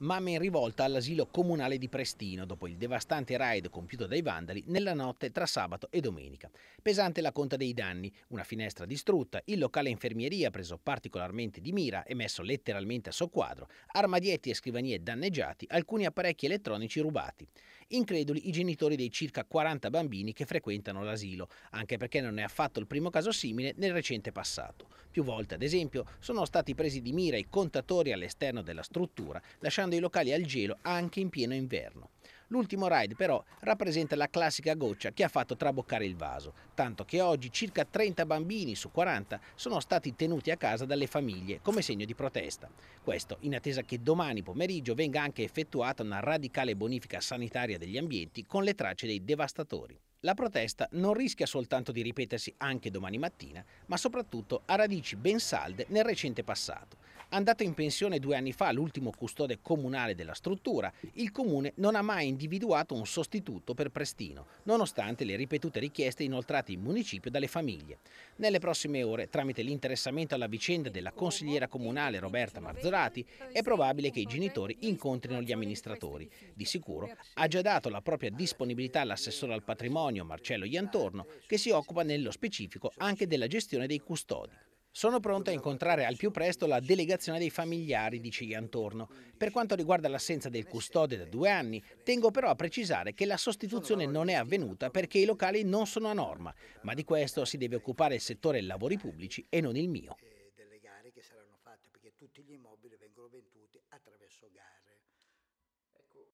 mamme in rivolta all'asilo comunale di Prestino dopo il devastante raid compiuto dai vandali nella notte tra sabato e domenica. Pesante la conta dei danni, una finestra distrutta, il locale infermieria preso particolarmente di mira e messo letteralmente a soqquadro, armadietti e scrivanie danneggiati, alcuni apparecchi elettronici rubati increduli i genitori dei circa 40 bambini che frequentano l'asilo, anche perché non è affatto il primo caso simile nel recente passato. Più volte, ad esempio, sono stati presi di mira i contatori all'esterno della struttura, lasciando i locali al gelo anche in pieno inverno. L'ultimo ride però rappresenta la classica goccia che ha fatto traboccare il vaso, tanto che oggi circa 30 bambini su 40 sono stati tenuti a casa dalle famiglie come segno di protesta. Questo in attesa che domani pomeriggio venga anche effettuata una radicale bonifica sanitaria degli ambienti con le tracce dei devastatori. La protesta non rischia soltanto di ripetersi anche domani mattina, ma soprattutto ha radici ben salde nel recente passato. Andato in pensione due anni fa l'ultimo custode comunale della struttura, il comune non ha mai individuato un sostituto per Prestino, nonostante le ripetute richieste inoltrate in municipio dalle famiglie. Nelle prossime ore, tramite l'interessamento alla vicenda della consigliera comunale Roberta Marzorati, è probabile che i genitori incontrino gli amministratori. Di sicuro ha già dato la propria disponibilità all'assessore al patrimonio Marcello Iantorno, che si occupa nello specifico anche della gestione dei custodi. Sono pronta a incontrare al più presto la delegazione dei familiari di Cigliantorno. Per quanto riguarda l'assenza del custode da due anni, tengo però a precisare che la sostituzione non è avvenuta perché i locali non sono a norma, ma di questo si deve occupare il settore lavori pubblici e non il mio. Delle gare che saranno fatte perché tutti gli immobili vengono venduti attraverso gare. Ecco,